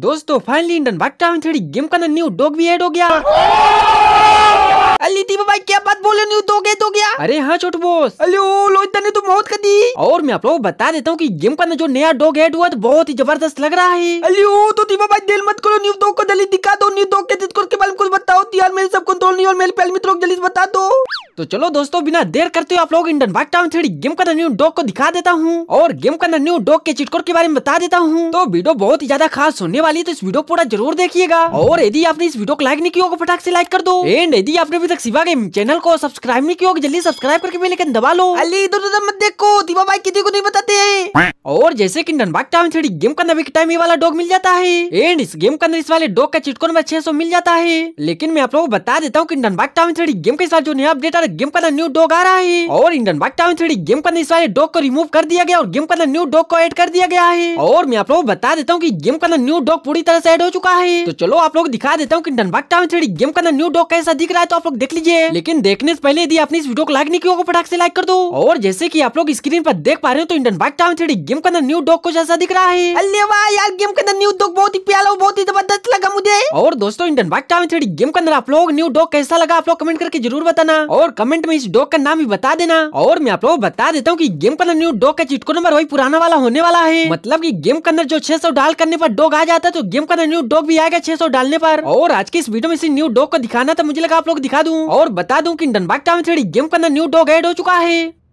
दोस्तों finally Indian bike time three game का new dog भी ऐड हो गया अली दीपा भाई क्या बात बोले न्यू डॉग ऐड हो गया अरे हाँ छोट बोस अलो ओ ने तो मौत कर दी और मैं आप लोगों को बता देता हूँ कि गेम का जो नया डॉग ऐड हुआ तो बहुत ही जबरदस्त लग रहा है अलो तो दीपा भाई दिल मत करो न्यू डॉग को जल्दी दिखा दो न्यू डॉग के बारे में कुछ बताओ तो यार मेरे सब कंट्रोल नहीं और मेरे पहले मित्रों को जल्दी बता दो तो चलो दोस्तों बिना देर करते हुए आप लोग Indian bike town three game का न्यू डॉग को दिखा देता हूँ और गेम का न्यू डॉग के चिटकोर के बारे में बता देता हूँ तो वीडियो बहुत ही ज्यादा खास होने वाली है तो इस वीडियो को पूरा जरूर देखिएगा और यदि आपने इस वीडियो को लाइक नहीं किया फटाक से लाइक कर दो एंड यदि आपने अभी तक सिवा गेम चैनल को सब्सक्राइब नहीं किया जल्दी सब्सक्राइब करके बेल दबा लो अली इधर उधर मत देखो दीवा भाई किसी को नहीं बताते हैं और जैसे इंडन डनबाग टाउन थ्री गेम का नवी टाइम ये वाला डॉग मिल जाता है एंड इस गेम का अंदर इस वाले डॉग का चिटकोर में छह मिल जाता है लेकिन मैं आप लोगों को बता देता हूँ की डनबाग टाउन थ्री गेम के साथ जो नया अपडेट आ अंदर गेम के अंदर न्यू डॉग आ रहा है और Indian bike town three game के अंदर इस वाले डॉग को रिमूव कर दिया गया और गेम के अंदर न्यू डॉग को एड कर दिया गया है और मैं आप लोग बता देता हूँ की गेम के अंदर न्यू डॉग पूरी तरह से एड हो चुका है तो चलो आप लोग दिखा देता हूँ Indian bike town three game के अंदर न्यू डॉग कैसा दिख रहा है तो आप लोग देख लीजिए लेकिन देखने से पहले यदि अपनी इस वीडियो को लाइक नहीं किया फटाक से लाइक कर दो और जैसे की आप लोग स्क्रीन पर देख पा रहे हो तो Indian bike town three game के अंदर न्यू डॉग को जैसा दिख रहा है अल्ले वाह यार गेम के अंदर न्यू डॉग बहुत ही प्यारा बहुत ही और दोस्तों Indian bike time three game के अंदर आप लोग न्यू डॉग कैसा लगा आप लोग कमेंट करके जरूर बताना और कमेंट में इस डॉग का नाम भी बता देना और मैं आप लोग बता देता हूँ की गेम के अंदर न्यू डॉग का चिटको नंबर वही पुराना वाला होने वाला है मतलब की गेम के अंदर जो छह डाल करने पर डॉग आ जाता है तो गेम के अंदर न्यू डॉग भी आएगा छह डालने पर और आज की इस वीडियो में इसी न्यू डॉग को दिखाना था मुझे लगा आप लोग दिखा दूँ और बता दूँ की Indian bike time three game के अंदर न्यू डॉग एड हो चुका है